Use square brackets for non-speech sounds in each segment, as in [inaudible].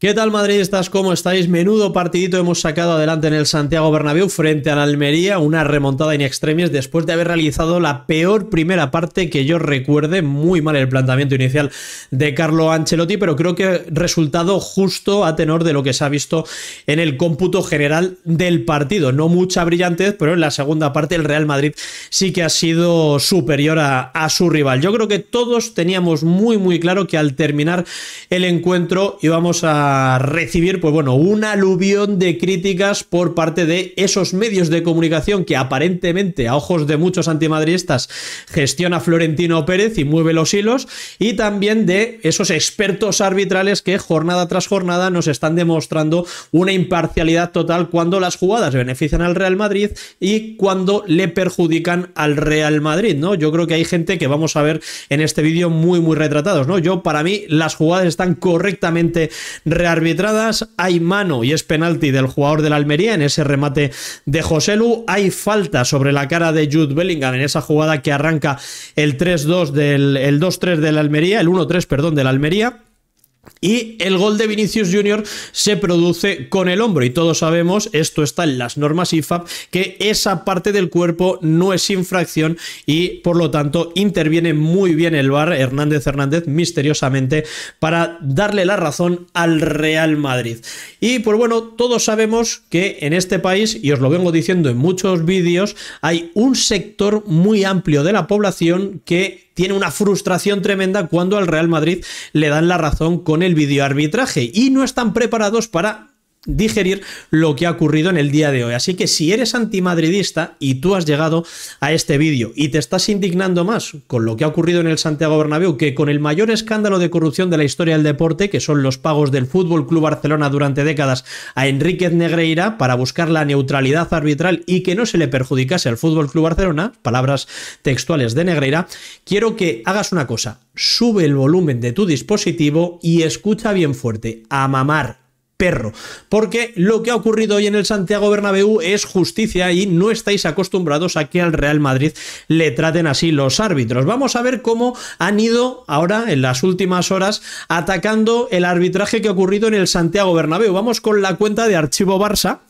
¿Qué tal ¿Estás? ¿Cómo estáis? Menudo partidito hemos sacado adelante en el Santiago Bernabéu frente al Almería, una remontada in extremis después de haber realizado la peor primera parte que yo recuerde, muy mal el planteamiento inicial de Carlo Ancelotti, pero creo que resultado justo a tenor de lo que se ha visto en el cómputo general del partido. No mucha brillantez, pero en la segunda parte el Real Madrid sí que ha sido superior a, a su rival. Yo creo que todos teníamos muy muy claro que al terminar el encuentro íbamos a recibir, pues bueno, un aluvión de críticas por parte de esos medios de comunicación que aparentemente, a ojos de muchos antimadridistas, gestiona Florentino Pérez y mueve los hilos, y también de esos expertos arbitrales que jornada tras jornada nos están demostrando una imparcialidad total cuando las jugadas benefician al Real Madrid y cuando le perjudican al Real Madrid, ¿no? Yo creo que hay gente que vamos a ver en este vídeo muy, muy retratados, ¿no? Yo, para mí, las jugadas están correctamente arbitradas hay mano y es penalti del jugador de la Almería en ese remate de Joselu, hay falta sobre la cara de Jude Bellingham en esa jugada que arranca el 3-2 del 2-3 de la Almería, el 1-3, perdón, de la Almería y el gol de Vinicius Jr. se produce con el hombro. Y todos sabemos, esto está en las normas IFAP, que esa parte del cuerpo no es infracción y por lo tanto interviene muy bien el VAR Hernández Hernández misteriosamente para darle la razón al Real Madrid. Y pues bueno, todos sabemos que en este país, y os lo vengo diciendo en muchos vídeos, hay un sector muy amplio de la población que tiene una frustración tremenda cuando al Real Madrid le dan la razón con el videoarbitraje y no están preparados para digerir lo que ha ocurrido en el día de hoy. Así que si eres antimadridista y tú has llegado a este vídeo y te estás indignando más con lo que ha ocurrido en el Santiago Bernabéu que con el mayor escándalo de corrupción de la historia del deporte, que son los pagos del Fútbol Club Barcelona durante décadas a Enríquez Negreira para buscar la neutralidad arbitral y que no se le perjudicase al Fútbol Club Barcelona, palabras textuales de Negreira, quiero que hagas una cosa, sube el volumen de tu dispositivo y escucha bien fuerte, a mamar perro. Porque lo que ha ocurrido hoy en el Santiago Bernabéu es justicia y no estáis acostumbrados a que al Real Madrid le traten así los árbitros. Vamos a ver cómo han ido ahora en las últimas horas atacando el arbitraje que ha ocurrido en el Santiago Bernabéu. Vamos con la cuenta de Archivo Barça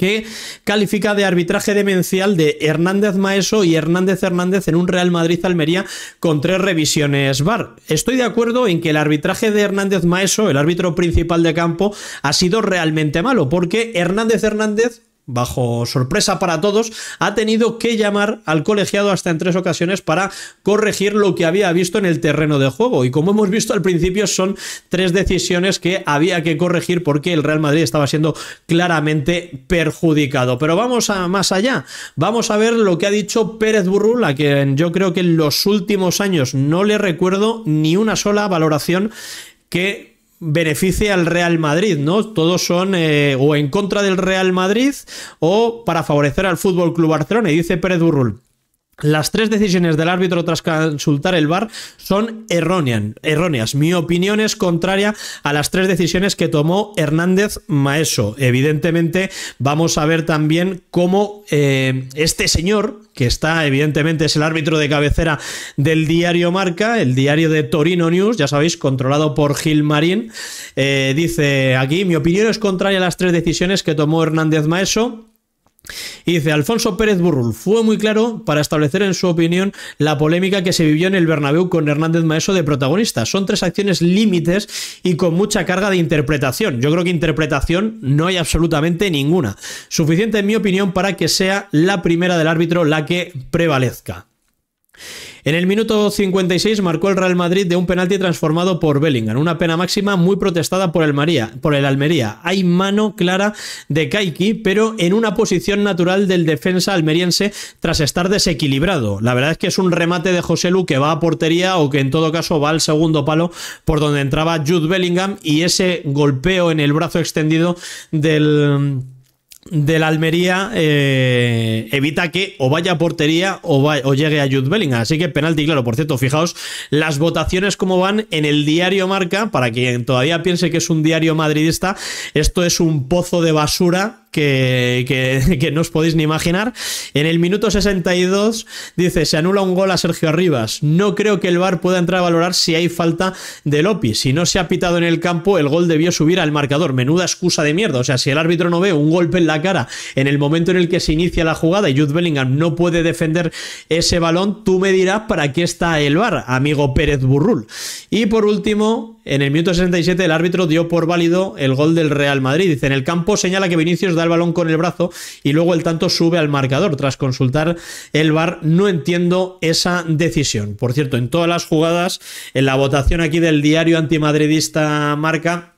que califica de arbitraje demencial de Hernández Maeso y Hernández Hernández en un Real Madrid-Almería con tres revisiones VAR. Estoy de acuerdo en que el arbitraje de Hernández Maeso, el árbitro principal de campo, ha sido realmente malo, porque Hernández Hernández bajo sorpresa para todos, ha tenido que llamar al colegiado hasta en tres ocasiones para corregir lo que había visto en el terreno de juego. Y como hemos visto al principio, son tres decisiones que había que corregir porque el Real Madrid estaba siendo claramente perjudicado. Pero vamos a más allá. Vamos a ver lo que ha dicho Pérez Burrul, a quien yo creo que en los últimos años no le recuerdo ni una sola valoración que beneficie al Real Madrid, ¿no? Todos son eh, o en contra del Real Madrid o para favorecer al Fútbol Club Barcelona. Y dice Pérez las tres decisiones del árbitro tras consultar el VAR son erróneas. Mi opinión es contraria a las tres decisiones que tomó Hernández Maeso. Evidentemente, vamos a ver también cómo eh, este señor, que está evidentemente es el árbitro de cabecera del diario Marca, el diario de Torino News, ya sabéis, controlado por Gil Marín, eh, dice aquí, mi opinión es contraria a las tres decisiones que tomó Hernández Maeso y dice, Alfonso Pérez Burrul fue muy claro para establecer en su opinión la polémica que se vivió en el Bernabéu con Hernández Maeso de protagonista. Son tres acciones límites y con mucha carga de interpretación. Yo creo que interpretación no hay absolutamente ninguna. Suficiente en mi opinión para que sea la primera del árbitro la que prevalezca. En el minuto 56 marcó el Real Madrid de un penalti transformado por Bellingham, una pena máxima muy protestada por el, por el Almería. Hay mano clara de Kaiki, pero en una posición natural del defensa almeriense tras estar desequilibrado. La verdad es que es un remate de José Lu que va a portería o que en todo caso va al segundo palo por donde entraba Jude Bellingham y ese golpeo en el brazo extendido del de la Almería eh, evita que o vaya a portería o, o llegue a Jude Bellingham. Así que penalti, claro. Por cierto, fijaos las votaciones como van en el diario Marca. Para quien todavía piense que es un diario madridista, esto es un pozo de basura que, que, [laughs] que, no os podéis ni imaginar. En el minuto 62 dice, se anula un gol a Sergio Arribas. No creo que el VAR pueda entrar a valorar si hay falta de Lopi. Si no se ha pitado en el campo, el gol debió subir al marcador. Menuda excusa de mierda. O sea, si el árbitro no ve un golpe en la cara en el momento en el que se inicia la jugada y Jude Bellingham no puede defender ese balón, tú me dirás para qué está el VAR, amigo Pérez Burrul. Y por último, en el minuto 67 el árbitro dio por válido el gol del Real Madrid. Dice, en el campo señala que Vinicius da el balón con el brazo y luego el tanto sube al marcador. Tras consultar el bar no entiendo esa decisión. Por cierto, en todas las jugadas, en la votación aquí del diario antimadridista Marca,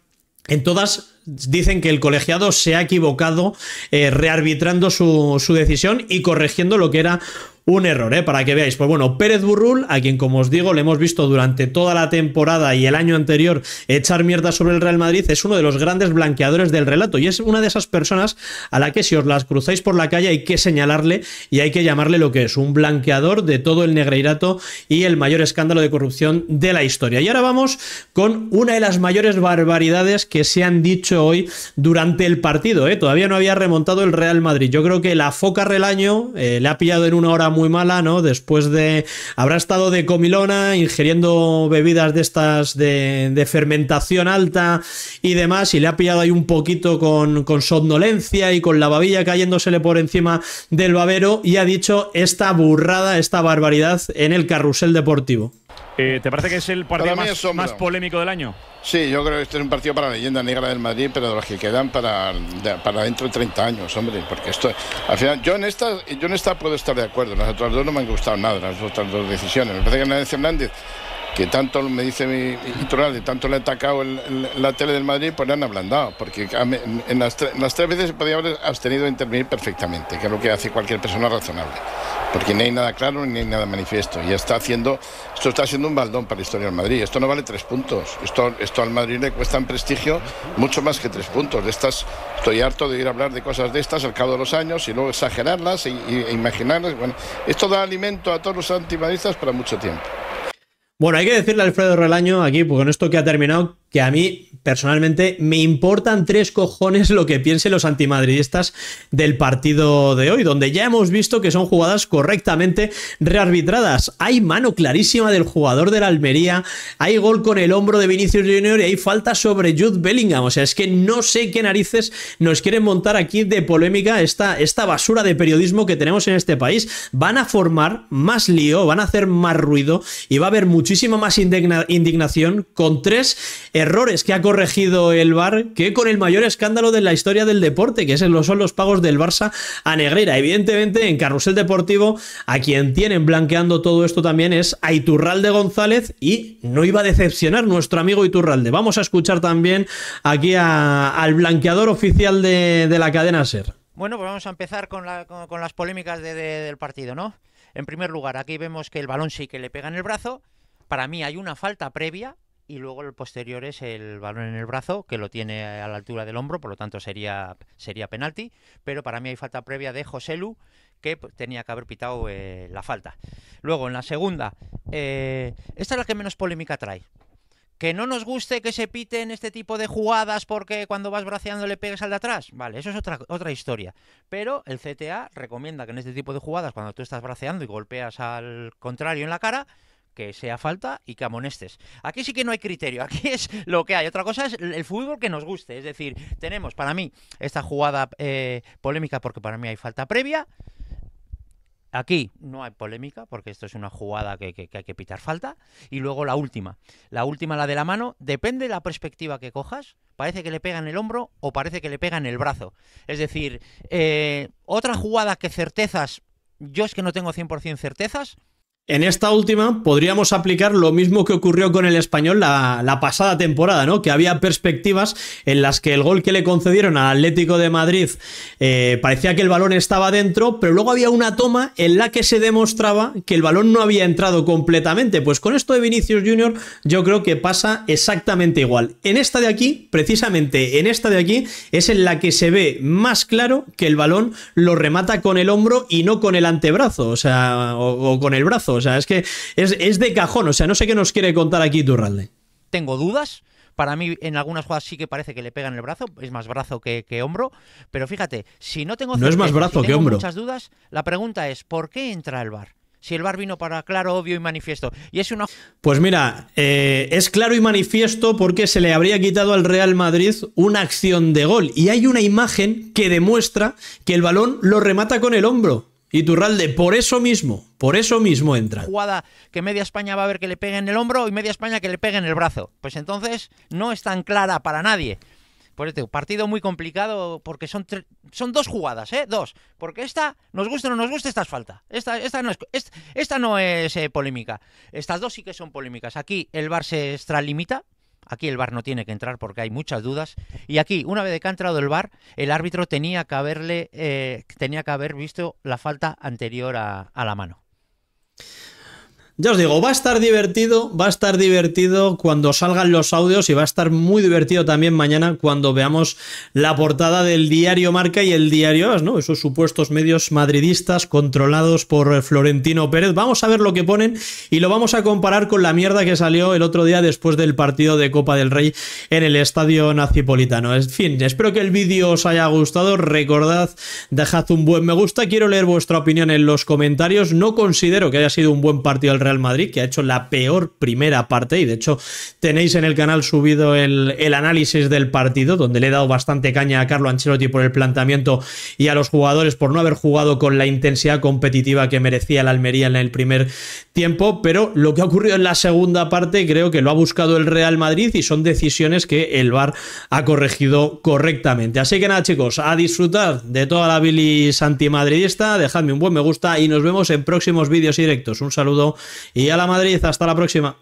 en todas dicen que el colegiado se ha equivocado eh, rearbitrando su, su, decisión y corrigiendo lo que era un error, ¿eh? para que veáis. Pues bueno, Pérez Burrul, a quien como os digo, le hemos visto durante toda la temporada y el año anterior echar mierda sobre el Real Madrid, es uno de los grandes blanqueadores del relato y es una de esas personas a la que si os las cruzáis por la calle hay que señalarle y hay que llamarle lo que es un blanqueador de todo el negreirato y el mayor escándalo de corrupción de la historia. Y ahora vamos con una de las mayores barbaridades que se han dicho hoy durante el partido. ¿eh? Todavía no había remontado el Real Madrid. Yo creo que la foca Relaño eh, le ha pillado en una hora muy mala, ¿no? Después de. Habrá estado de comilona, ingiriendo bebidas de estas de, fermentación alta y demás, y le ha pillado ahí un poquito con, con somnolencia y con la babilla cayéndosele por encima del babero, y ha dicho esta burrada, esta barbaridad en el carrusel deportivo. Eh, ¿Te parece que es el partido más, polémico del año? Sí, yo creo que este es un partido para la leyenda negra del Madrid, pero de los que quedan para, para dentro de 30 años, hombre, porque esto, al final, yo en esta, yo en esta puedo estar de acuerdo, las otras dos no me han gustado nada, las otras dos decisiones. Me parece que de Hernández que tanto me dice mi de tanto le ha atacado el, la tele del Madrid, pues le han ablandado, porque en, las, tres veces se podía haber abstenido de intervenir perfectamente, que es lo que hace cualquier persona razonable, porque no hay nada claro ni hay nada manifiesto, y está haciendo, esto está siendo un baldón para la historia del Madrid, esto no vale tres puntos, esto, al Madrid le cuesta en prestigio mucho más que tres puntos, de estas, estoy harto de ir a hablar de cosas de estas al cabo de los años y luego exagerarlas e, imaginarlas, bueno, esto da alimento a todos los antimadridistas para mucho tiempo. Bueno, hay que decirle a Alfredo Relaño aquí, porque con esto que ha terminado, que a mí personalmente me importan tres cojones lo que piensen los antimadridistas del partido de hoy, donde ya hemos visto que son jugadas correctamente rearbitradas. Hay mano clarísima del jugador de la Almería, hay gol con el hombro de Vinicius Junior y hay falta sobre Jude Bellingham. O sea, es que no sé qué narices nos quieren montar aquí de polémica esta, esta basura de periodismo que tenemos en este país. Van a formar más lío, van a hacer más ruido y va a haber muchísima más indignación con tres errores que ha corregido el VAR, que con el mayor escándalo de la historia del deporte, que son los pagos del Barça a Negreira. Evidentemente, en Carrusel Deportivo, a quien tienen blanqueando todo esto también es a Iturralde González y no iba a decepcionar nuestro amigo Iturralde. Vamos a escuchar también aquí al blanqueador oficial de, la cadena SER. Bueno, pues vamos a empezar con, las polémicas del partido, ¿no? En primer lugar, aquí vemos que el balón sí que le pega en el brazo. Para mí hay una falta previa y luego el posterior es el balón en el brazo, que lo tiene a la altura del hombro, por lo tanto sería, sería penalti, pero para mí hay falta previa de Joselu, que tenía que haber pitado eh, la falta. Luego, en la segunda, eh, esta es la que menos polémica trae. Que no nos guste que se en este tipo de jugadas porque cuando vas braceando le pegues al de atrás. Vale, eso es otra, otra historia. Pero el CTA recomienda que en este tipo de jugadas, cuando tú estás braceando y golpeas al contrario en la cara, que sea falta y que amonestes. Aquí sí que no hay criterio, [laughs] aquí es lo que hay. Otra cosa es el fútbol que nos guste. Es decir, tenemos para mí esta jugada eh, polémica porque para mí hay falta previa. Aquí no hay polémica porque esto es una jugada que, hay que pitar falta. Y luego la última. La última, la de la mano, depende de la perspectiva que cojas. Parece que le pega en el hombro o parece que le pega en el brazo. Es decir, eh, otra jugada que certezas, yo es que no tengo 100% certezas, en esta última podríamos aplicar lo mismo que ocurrió con el español la, pasada temporada, ¿no? Que había perspectivas en las que el gol que le concedieron al Atlético de Madrid eh, parecía que el balón estaba dentro, pero luego había una toma en la que se demostraba que el balón no había entrado completamente. Pues con esto de Vinicius Junior yo creo que pasa exactamente igual. En esta de aquí, precisamente en esta de aquí, es en la que se ve más claro que el balón lo remata con el hombro y no con el antebrazo, o sea, o con el brazo. O sea, es que es, de cajón. O sea, no sé qué nos quiere contar aquí Turralde. Tengo dudas. Para mí, en algunas jugadas sí que parece que le pegan el brazo, es más brazo que, hombro. Pero fíjate, si no tengo, muchas dudas, la pregunta es: ¿por qué entra el bar? Si el bar vino para claro, obvio y manifiesto. Y es uno. Pues mira, eh, es claro y manifiesto porque se le habría quitado al Real Madrid una acción de gol. Y hay una imagen que demuestra que el balón lo remata con el hombro. Turralde, por eso mismo, por eso mismo entra. Jugada que media España va a ver que le peguen en el hombro y media España que le pegue en el brazo. Pues entonces no es tan clara para nadie. Por este partido muy complicado porque son, son dos jugadas, ¿eh? Dos. Porque esta, nos gusta o no nos gusta, esta es falta. Esta, esta no es, esta, no es eh, polémica. Estas dos sí que son polémicas. Aquí el Bar se extralimita, Aquí el bar no tiene que entrar porque hay muchas dudas. Y aquí, una vez que ha entrado el bar el árbitro tenía que haberle eh, tenía que haber visto la falta anterior a la mano. Ya os digo, va a estar divertido, va a estar divertido cuando salgan los audios y va a estar muy divertido también mañana cuando veamos la portada del diario Marca y el diario ¿no? Esos supuestos medios madridistas controlados por Florentino Pérez. Vamos a ver lo que ponen y lo vamos a comparar con la mierda que salió el otro día después del partido de Copa del Rey en el Estadio Nazipolitano. En fin, espero que el vídeo os haya gustado. Recordad, dejad un buen me gusta. Quiero leer vuestra opinión en los comentarios. No considero que haya sido un buen partido al Real Madrid, que ha hecho la peor primera parte. Y de hecho, tenéis en el canal subido el, análisis del partido, donde le he dado bastante caña a Carlo Ancelotti por el planteamiento y a los jugadores por no haber jugado con la intensidad competitiva que merecía la Almería en el primer tiempo. Pero lo que ha ocurrido en la segunda parte, creo que lo ha buscado el Real Madrid y son decisiones que el VAR ha corregido correctamente. Así que nada, chicos, a disfrutar de toda la bilis antimadridista. Dejadme un buen me gusta y nos vemos en próximos vídeos directos. Un saludo y a la Madrid, hasta la próxima.